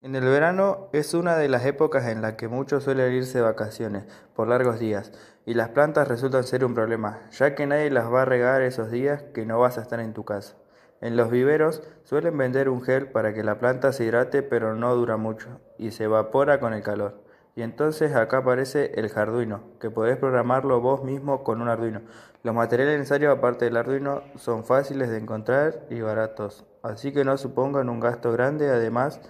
En el verano es una de las épocas en la que muchos suelen irse de vacaciones por largos días y las plantas resultan ser un problema, ya que nadie las va a regar esos días que no vas a estar en tu casa. En los viveros suelen vender un gel para que la planta se hidrate pero no dura mucho y se evapora con el calor. Y entonces acá aparece el jarduino que podés programarlo vos mismo con un Arduino. Los materiales necesarios aparte del Arduino son fáciles de encontrar y baratos, así que no supongan un gasto grande, además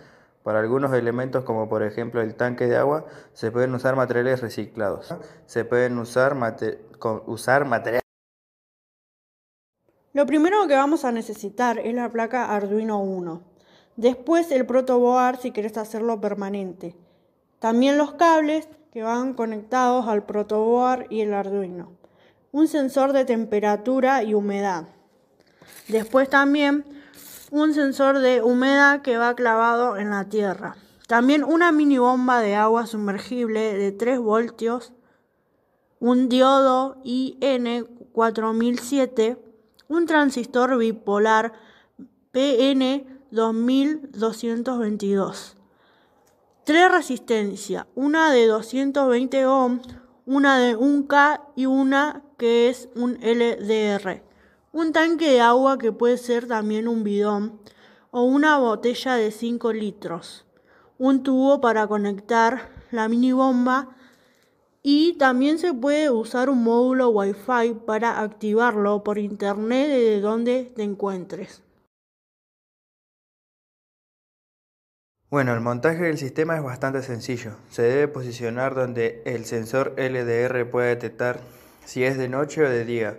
para algunos elementos como por ejemplo el tanque de agua se pueden usar materiales reciclados. Se pueden usar, usar materiales... Lo primero que vamos a necesitar es la placa Arduino 1. Después el protoboard si quieres hacerlo permanente. También los cables que van conectados al protoboard y el Arduino. Un sensor de temperatura y humedad. Después también un sensor de humedad que va clavado en la tierra. También una mini bomba de agua sumergible de 3 voltios, un diodo IN4007, un transistor bipolar PN2222, tres resistencias, una de 220 ohm, una de 1K y una que es un LDR. Un tanque de agua que puede ser también un bidón o una botella de 5 litros. Un tubo para conectar la mini bomba y también se puede usar un módulo Wi-Fi para activarlo por internet desde donde te encuentres. Bueno, el montaje del sistema es bastante sencillo. Se debe posicionar donde el sensor LDR pueda detectar si es de noche o de día.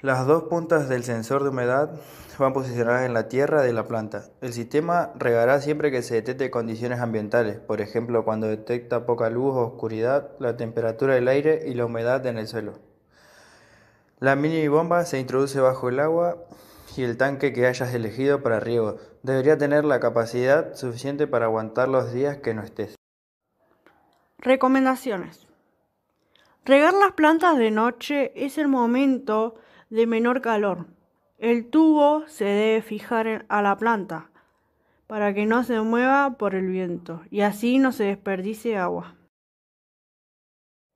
Las dos puntas del sensor de humedad van posicionadas en la tierra de la planta. El sistema regará siempre que se detecte condiciones ambientales, por ejemplo cuando detecta poca luz o oscuridad, la temperatura del aire y la humedad en el suelo. La mini bomba se introduce bajo el agua y el tanque que hayas elegido para riego debería tener la capacidad suficiente para aguantar los días que no estés. Recomendaciones. Regar las plantas de noche es el momento de menor calor. El tubo se debe fijar a la planta para que no se mueva por el viento y así no se desperdice agua.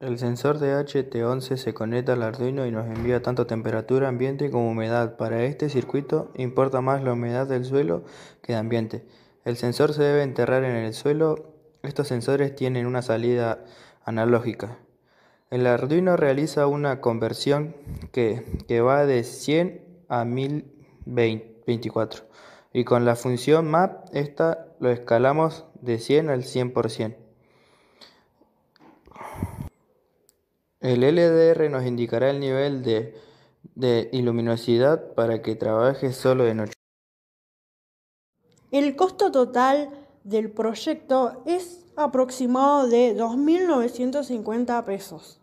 El sensor de HT11 se conecta al Arduino y nos envía tanto temperatura ambiente como humedad. Para este circuito importa más la humedad del suelo que de ambiente. El sensor se debe enterrar en el suelo. Estos sensores tienen una salida analógica. El Arduino realiza una conversión que, va de 100 a 1024 y con la función map esta lo escalamos de 100 al 100%. El LDR nos indicará el nivel de, iluminosidad para que trabaje solo de noche. El costo total del proyecto es aproximado de 2.950 pesos.